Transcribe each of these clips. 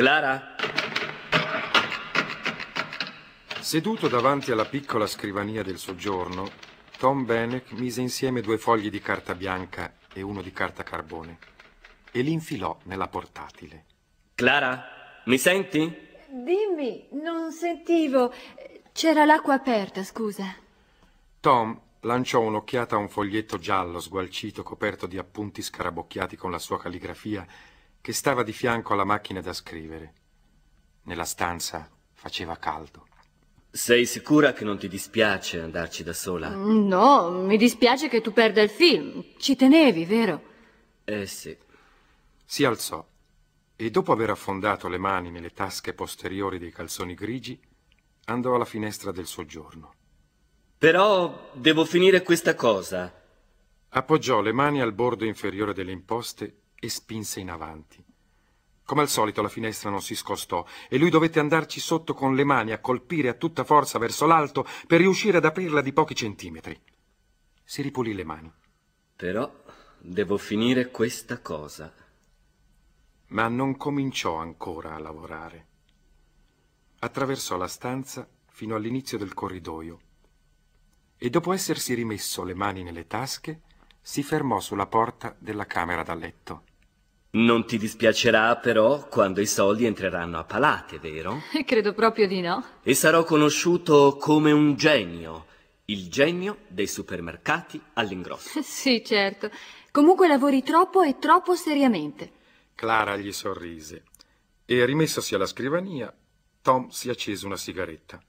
Clara? Seduto davanti alla piccola scrivania del soggiorno, Tom Benek mise insieme due fogli di carta bianca e uno di carta carbone e li infilò nella portatile. Clara, mi senti? Dimmi, non sentivo. C'era l'acqua aperta, scusa. Tom lanciò un'occhiata a un foglietto giallo sgualcito coperto di appunti scarabocchiati con la sua calligrafia che stava di fianco alla macchina da scrivere. Nella stanza faceva caldo. Sei sicura che non ti dispiace andarci da sola? No, mi dispiace che tu perda il film. Ci tenevi, vero? Eh sì. Si alzò e dopo aver affondato le mani nelle tasche posteriori dei calzoni grigi, andò alla finestra del soggiorno. Però devo finire questa cosa. Appoggiò le mani al bordo inferiore delle imposte e spinse in avanti. Come al solito la finestra non si scostò e lui dovette andarci sotto con le mani a colpire a tutta forza verso l'alto per riuscire ad aprirla di pochi centimetri. Si ripulì le mani. Però devo finire questa cosa. Ma non cominciò ancora a lavorare. Attraversò la stanza fino all'inizio del corridoio e dopo essersi rimesso le mani nelle tasche si fermò sulla porta della camera da letto. Non ti dispiacerà però quando i soldi entreranno a palate, vero? Credo proprio di no. E sarò conosciuto come un genio, il genio dei supermercati all'ingrosso. sì, certo. Comunque lavori troppo e troppo seriamente. Clara gli sorrise e rimessosi alla scrivania, Tom si accese una sigaretta.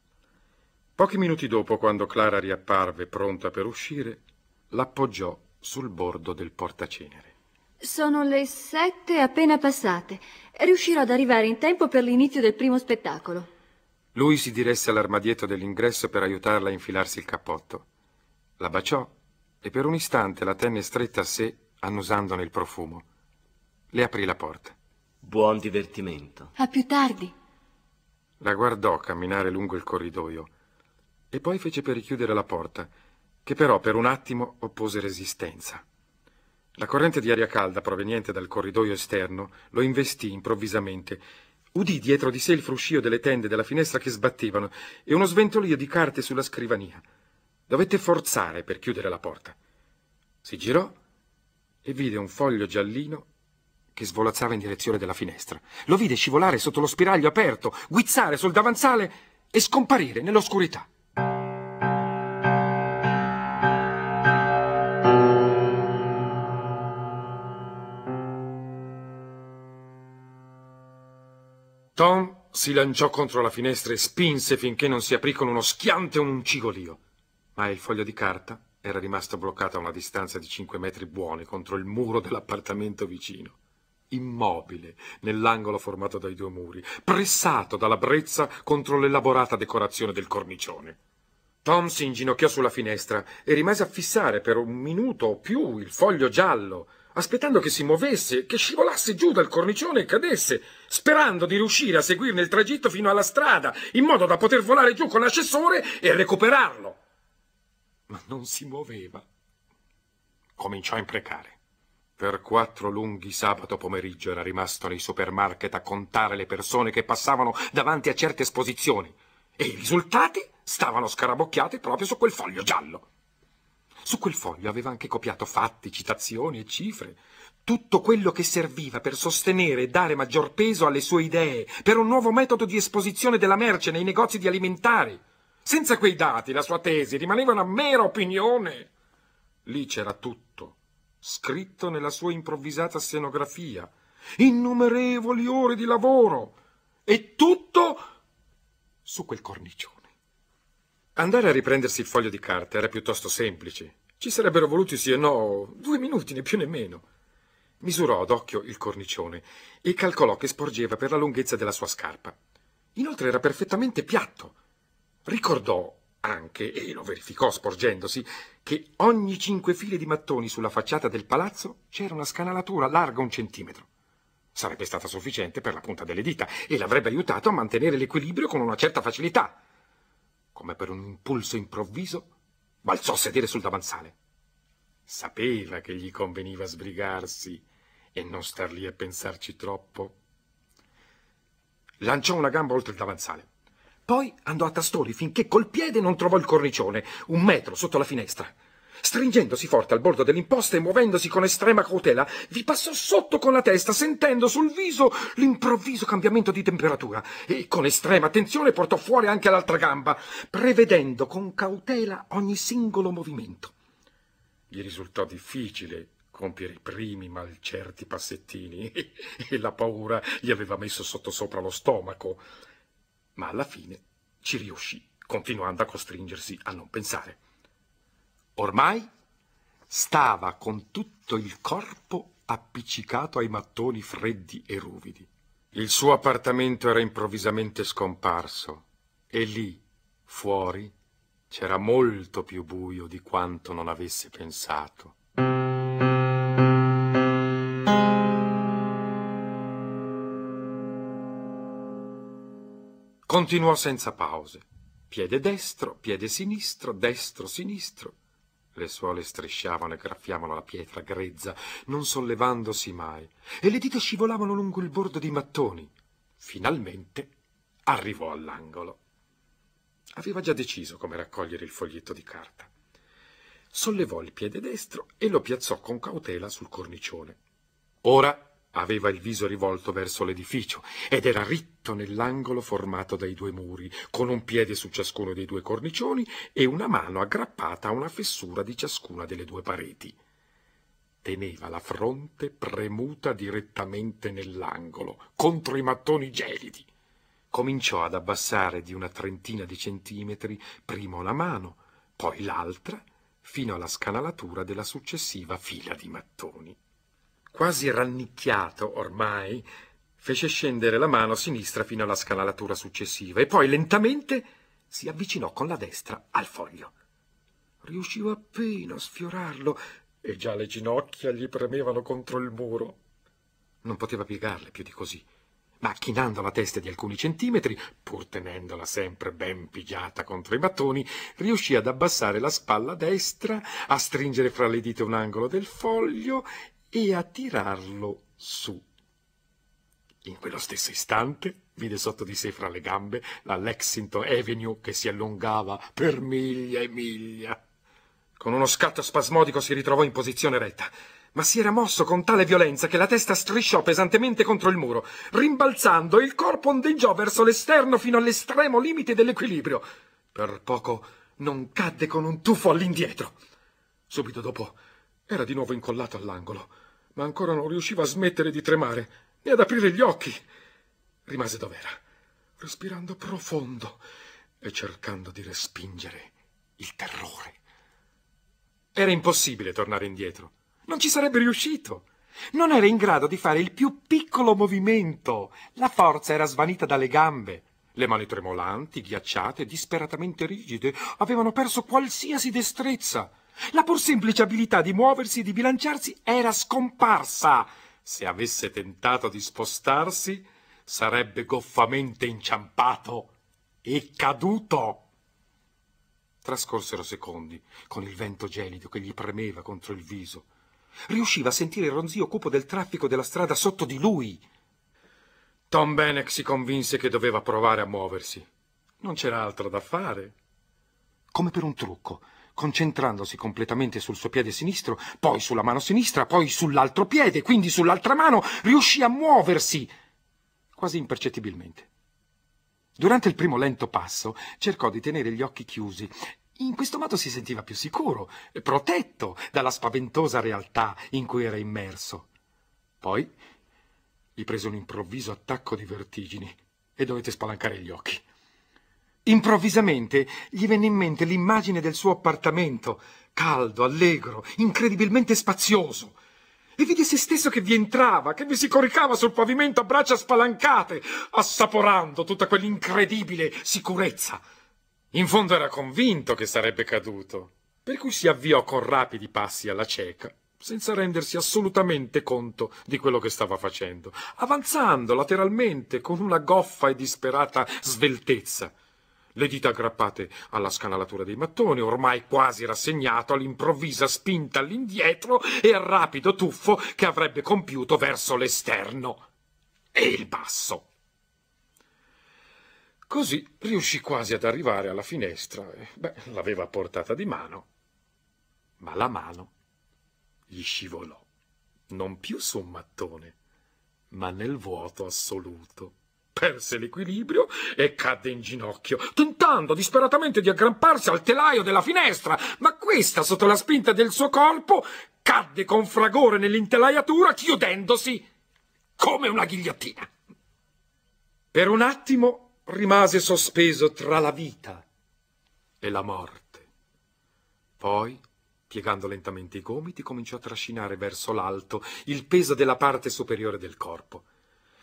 Pochi minuti dopo, quando Clara riapparve pronta per uscire, l'appoggiò sul bordo del portacenere. Sono le sette appena passate. Riuscirò ad arrivare in tempo per l'inizio del primo spettacolo. Lui si diresse all'armadietto dell'ingresso per aiutarla a infilarsi il cappotto. La baciò e per un istante la tenne stretta a sé, annusandone il profumo. Le aprì la porta. Buon divertimento. A più tardi. La guardò camminare lungo il corridoio e poi fece per richiudere la porta, che però per un attimo oppose resistenza. La corrente di aria calda proveniente dal corridoio esterno lo investì improvvisamente. Udì dietro di sé il fruscio delle tende della finestra che sbattevano e uno sventolio di carte sulla scrivania. Dovette forzare per chiudere la porta. Si girò e vide un foglio giallino che svolazzava in direzione della finestra. Lo vide scivolare sotto lo spiraglio aperto, guizzare sul davanzale e scomparire nell'oscurità. Tom si lanciò contro la finestra e spinse finché non si aprì con uno schianto e un cigolio. Ma il foglio di carta era rimasto bloccato a una distanza di cinque metri buoni contro il muro dell'appartamento vicino immobile nell'angolo formato dai due muri, pressato dalla brezza contro l'elaborata decorazione del cornicione. Tom si inginocchiò sulla finestra e rimase a fissare per un minuto o più il foglio giallo, aspettando che si muovesse, che scivolasse giù dal cornicione e cadesse, sperando di riuscire a seguirne il tragitto fino alla strada, in modo da poter volare giù con l'ascensore e recuperarlo. Ma non si muoveva. Cominciò a imprecare. Per quattro lunghi sabato pomeriggio era rimasto nei supermarket a contare le persone che passavano davanti a certe esposizioni e i risultati stavano scarabocchiati proprio su quel foglio giallo. Su quel foglio aveva anche copiato fatti, citazioni e cifre, tutto quello che serviva per sostenere e dare maggior peso alle sue idee, per un nuovo metodo di esposizione della merce nei negozi di alimentari. Senza quei dati la sua tesi rimaneva una mera opinione. Lì c'era tutto, scritto nella sua improvvisata scenografia, innumerevoli ore di lavoro, e tutto su quel cornicione. Andare a riprendersi il foglio di carta era piuttosto semplice. Ci sarebbero voluti sì e no due minuti, né più né meno. Misurò ad occhio il cornicione e calcolò che sporgeva per la lunghezza della sua scarpa. Inoltre era perfettamente piatto. Ricordò anche, e lo verificò sporgendosi, che ogni cinque file di mattoni sulla facciata del palazzo c'era una scanalatura larga un centimetro. Sarebbe stata sufficiente per la punta delle dita e l'avrebbe aiutato a mantenere l'equilibrio con una certa facilità come per un impulso improvviso, balzò a sedere sul davanzale. Sapeva che gli conveniva sbrigarsi e non star lì a pensarci troppo. Lanciò una gamba oltre il davanzale. Poi andò a tastoni finché col piede non trovò il cornicione, un metro sotto la finestra. Stringendosi forte al bordo dell'imposta e muovendosi con estrema cautela, vi passò sotto con la testa, sentendo sul viso l'improvviso cambiamento di temperatura, e con estrema attenzione portò fuori anche l'altra gamba, prevedendo con cautela ogni singolo movimento. Gli risultò difficile compiere i primi malcerti passettini e la paura gli aveva messo sottosopra lo stomaco, ma alla fine ci riuscì, continuando a costringersi a non pensare. Ormai stava con tutto il corpo appiccicato ai mattoni freddi e ruvidi. Il suo appartamento era improvvisamente scomparso e lì, fuori, c'era molto più buio di quanto non avesse pensato. Continuò senza pause. Piede destro, piede sinistro, destro, sinistro, le suole strisciavano e graffiavano la pietra grezza, non sollevandosi mai, e le dita scivolavano lungo il bordo dei mattoni. Finalmente arrivò all'angolo. Aveva già deciso come raccogliere il foglietto di carta. Sollevò il piede destro e lo piazzò con cautela sul cornicione. Ora Aveva il viso rivolto verso l'edificio ed era ritto nell'angolo formato dai due muri, con un piede su ciascuno dei due cornicioni e una mano aggrappata a una fessura di ciascuna delle due pareti. Teneva la fronte premuta direttamente nell'angolo, contro i mattoni gelidi. Cominciò ad abbassare di una trentina di centimetri prima una mano, poi l'altra, fino alla scanalatura della successiva fila di mattoni quasi rannicchiato ormai, fece scendere la mano sinistra fino alla scanalatura successiva e poi lentamente si avvicinò con la destra al foglio. Riuscivo appena a sfiorarlo e già le ginocchia gli premevano contro il muro. Non poteva piegarle più di così, ma chinando la testa di alcuni centimetri, pur tenendola sempre ben pigiata contro i mattoni, riuscì ad abbassare la spalla destra, a stringere fra le dita un angolo del foglio e a tirarlo su. In quello stesso istante vide sotto di sé fra le gambe la Lexington Avenue che si allungava per miglia e miglia. Con uno scatto spasmodico si ritrovò in posizione retta, ma si era mosso con tale violenza che la testa strisciò pesantemente contro il muro, rimbalzando il corpo ondeggiò verso l'esterno fino all'estremo limite dell'equilibrio. Per poco non cadde con un tuffo all'indietro. Subito dopo era di nuovo incollato all'angolo, ma ancora non riusciva a smettere di tremare né ad aprire gli occhi. Rimase dov'era, respirando profondo e cercando di respingere il terrore. Era impossibile tornare indietro. Non ci sarebbe riuscito. Non era in grado di fare il più piccolo movimento. La forza era svanita dalle gambe. Le mani tremolanti, ghiacciate, disperatamente rigide, avevano perso qualsiasi destrezza. La pur semplice abilità di muoversi e di bilanciarsi era scomparsa. Se avesse tentato di spostarsi, sarebbe goffamente inciampato e caduto. Trascorsero secondi, con il vento gelido che gli premeva contro il viso. Riusciva a sentire il ronzio cupo del traffico della strada sotto di lui. Tom Benek si convinse che doveva provare a muoversi. Non c'era altro da fare. Come per un trucco, concentrandosi completamente sul suo piede sinistro, poi sulla mano sinistra, poi sull'altro piede, quindi sull'altra mano, riuscì a muoversi quasi impercettibilmente. Durante il primo lento passo cercò di tenere gli occhi chiusi. In questo modo si sentiva più sicuro, protetto dalla spaventosa realtà in cui era immerso. Poi gli prese un improvviso attacco di vertigini e dovette spalancare gli occhi. Improvvisamente gli venne in mente l'immagine del suo appartamento, caldo, allegro, incredibilmente spazioso. E vide se stesso che vi entrava, che vi si coricava sul pavimento a braccia spalancate, assaporando tutta quell'incredibile sicurezza. In fondo era convinto che sarebbe caduto, per cui si avviò con rapidi passi alla cieca, senza rendersi assolutamente conto di quello che stava facendo, avanzando lateralmente con una goffa e disperata sveltezza le dita aggrappate alla scanalatura dei mattoni, ormai quasi rassegnato all'improvvisa spinta all'indietro e al rapido tuffo che avrebbe compiuto verso l'esterno e il basso. Così riuscì quasi ad arrivare alla finestra. Eh, beh, l'aveva portata di mano. Ma la mano gli scivolò, non più su un mattone, ma nel vuoto assoluto perse l'equilibrio e cadde in ginocchio, tentando disperatamente di aggramparsi al telaio della finestra, ma questa, sotto la spinta del suo corpo, cadde con fragore nell'intelaiatura, chiudendosi come una ghigliottina. Per un attimo rimase sospeso tra la vita e la morte. Poi Piegando lentamente i gomiti, cominciò a trascinare verso l'alto il peso della parte superiore del corpo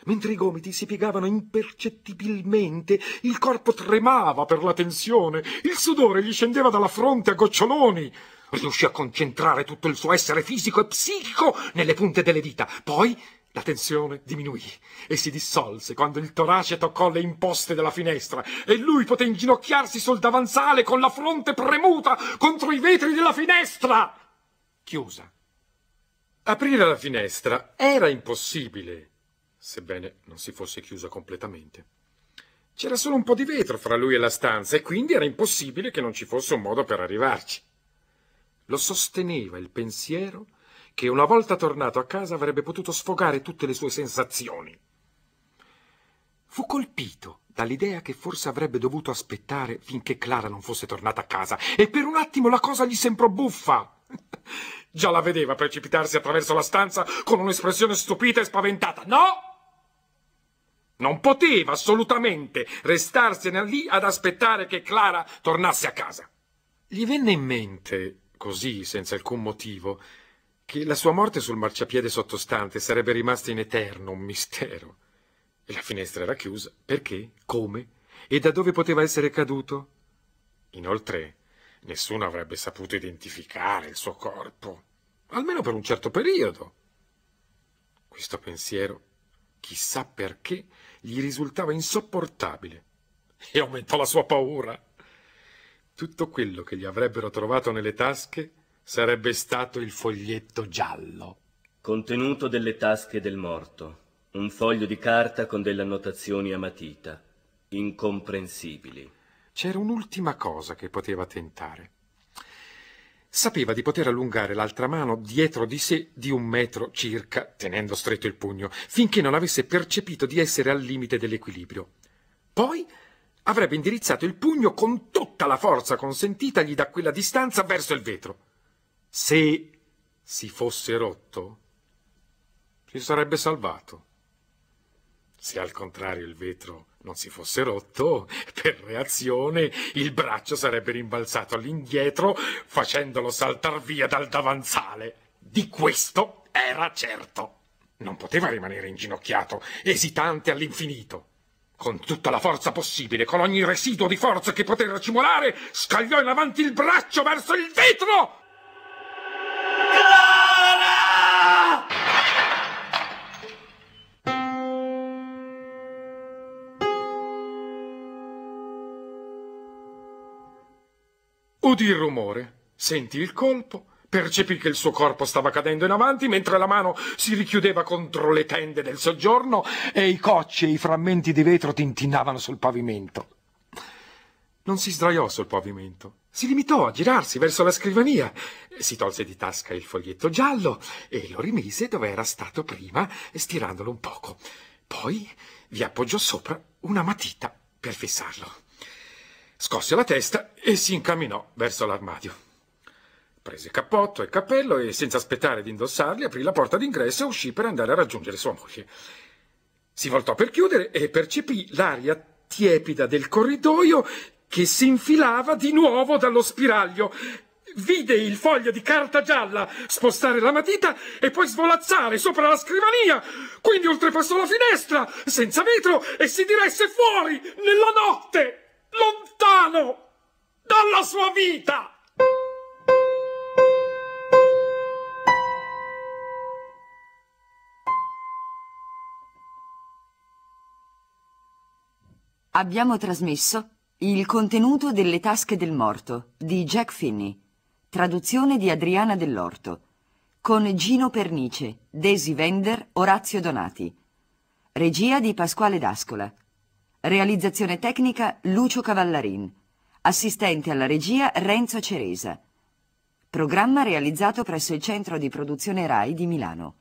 mentre i gomiti si piegavano impercettibilmente, il corpo tremava per la tensione, il sudore gli scendeva dalla fronte a goccioloni. Riuscì a concentrare tutto il suo essere fisico e psichico nelle punte delle dita. Poi la tensione diminuì e si dissolse quando il torace toccò le imposte della finestra e lui poté inginocchiarsi sul davanzale con la fronte premuta contro i vetri della finestra. Chiusa. Aprire la finestra era impossibile sebbene non si fosse chiusa completamente. C'era solo un po' di vetro fra lui e la stanza e quindi era impossibile che non ci fosse un modo per arrivarci. Lo sosteneva il pensiero che una volta tornato a casa avrebbe potuto sfogare tutte le sue sensazioni. Fu colpito dall'idea che forse avrebbe dovuto aspettare finché Clara non fosse tornata a casa e per un attimo la cosa gli sembrò buffa. Già la vedeva precipitarsi attraverso la stanza con un'espressione stupita e spaventata. No! Non poteva assolutamente restarsene lì ad aspettare che Clara tornasse a casa. Gli venne in mente, così, senza alcun motivo, che la sua morte sul marciapiede sottostante sarebbe rimasta in eterno un mistero. E la finestra era chiusa. Perché? Come? E da dove poteva essere caduto? Inoltre, nessuno avrebbe saputo identificare il suo corpo, almeno per un certo periodo. Questo pensiero, chissà perché, gli risultava insopportabile e aumentò la sua paura. Tutto quello che gli avrebbero trovato nelle tasche sarebbe stato il foglietto giallo. Contenuto delle tasche del morto. Un foglio di carta con delle annotazioni a matita. Incomprensibili. C'era un'ultima cosa che poteva tentare. Sapeva di poter allungare l'altra mano dietro di sé di un metro circa, tenendo stretto il pugno, finché non avesse percepito di essere al limite dell'equilibrio. Poi avrebbe indirizzato il pugno con tutta la forza consentitagli da quella distanza verso il vetro. Se si fosse rotto, si sarebbe salvato. Se al contrario il vetro non si fosse rotto, per reazione il braccio sarebbe rimbalzato all'indietro facendolo saltar via dal davanzale. Di questo era certo. Non poteva rimanere inginocchiato, esitante all'infinito. Con tutta la forza possibile, con ogni residuo di forza che poteva cimolare, scagliò in avanti il braccio verso il vetro Udì il rumore, sentì il colpo, percepì che il suo corpo stava cadendo in avanti mentre la mano si richiudeva contro le tende del soggiorno e i cocci e i frammenti di vetro tintinnavano sul pavimento. Non si sdraiò sul pavimento, si limitò a girarsi verso la scrivania, si tolse di tasca il foglietto giallo e lo rimise dove era stato prima, stirandolo un poco. Poi vi appoggiò sopra una matita per fissarlo. Scosse la testa e si incamminò verso l'armadio. Prese cappotto e cappello e, senza aspettare di indossarli, aprì la porta d'ingresso e uscì per andare a raggiungere sua moglie. Si voltò per chiudere e percepì l'aria tiepida del corridoio che si infilava di nuovo dallo spiraglio. Vide il foglio di carta gialla spostare la matita e poi svolazzare sopra la scrivania. Quindi oltrepassò la finestra, senza vetro, e si diresse fuori, nella notte lontano dalla sua vita. Abbiamo trasmesso Il contenuto delle tasche del morto di Jack Finney, traduzione di Adriana Dell'Orto, con Gino Pernice, Desi Vender, Orazio Donati, regia di Pasquale D'Ascola. Realizzazione tecnica Lucio Cavallarin. Assistente alla regia Renzo Ceresa. Programma realizzato presso il Centro di Produzione RAI di Milano.